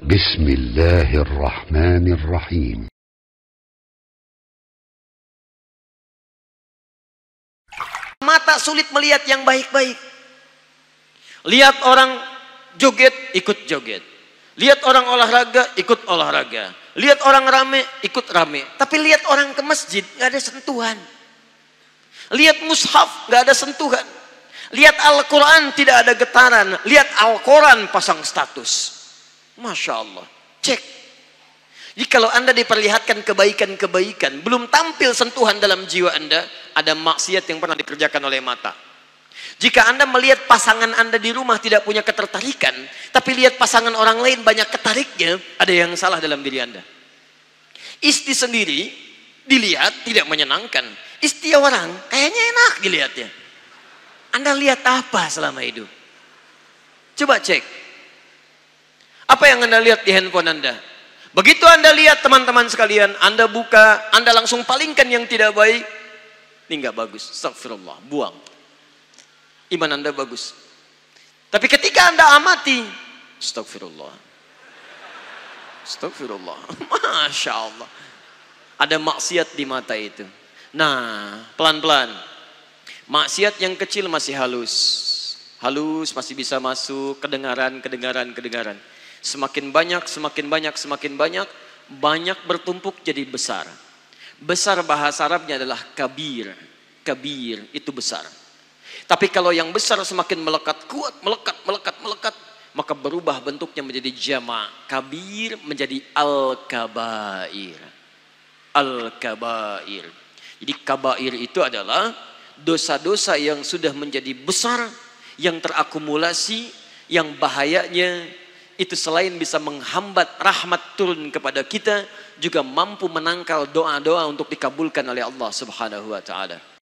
بسم الله الرحمن الرحيم Mata sulit melihat yang baik-baik. Lihat orang joget, ikut joget. Lihat orang olahraga, ikut olahraga. Lihat orang rame, ikut rame. Tapi lihat orang ke masjid, nggak ada sentuhan. Lihat mushaf, nggak ada sentuhan. Lihat Al-Quran, tidak ada getaran. Lihat Al-Quran, pasang status. Masya Allah. Cek. Jadi kalau Anda diperlihatkan kebaikan-kebaikan, belum tampil sentuhan dalam jiwa Anda, ada maksiat yang pernah dikerjakan oleh mata. Jika Anda melihat pasangan Anda di rumah tidak punya ketertarikan, tapi lihat pasangan orang lain banyak ketariknya, ada yang salah dalam diri Anda. Isti sendiri dilihat tidak menyenangkan. Isti orang kayaknya enak dilihatnya. Anda lihat apa selama hidup? Coba cek, apa yang Anda lihat di handphone Anda? Begitu Anda lihat teman-teman sekalian, Anda buka, Anda langsung palingkan yang tidak baik. Ini nggak bagus, astagfirullah, buang. Iman Anda bagus. Tapi ketika Anda amati, astagfirullah. Astagfirullah, Masya Allah. Ada maksiat di mata itu. Nah, pelan-pelan. Maksiat yang kecil masih halus. Halus, masih bisa masuk, kedengaran, kedengaran, kedengaran. Semakin banyak, semakin banyak, semakin banyak, banyak bertumpuk jadi besar. Besar bahasa Arabnya adalah kabir. Kabir itu besar. Tapi kalau yang besar semakin melekat kuat, melekat, melekat, melekat, maka berubah bentuknya menjadi jama' kabir menjadi al-kabair. Al-kabair. Jadi kabair itu adalah dosa-dosa yang sudah menjadi besar, yang terakumulasi, yang bahayanya itu selain bisa menghambat rahmat turun kepada kita, juga mampu menangkal doa-doa untuk dikabulkan oleh Allah Subhanahu wa taala.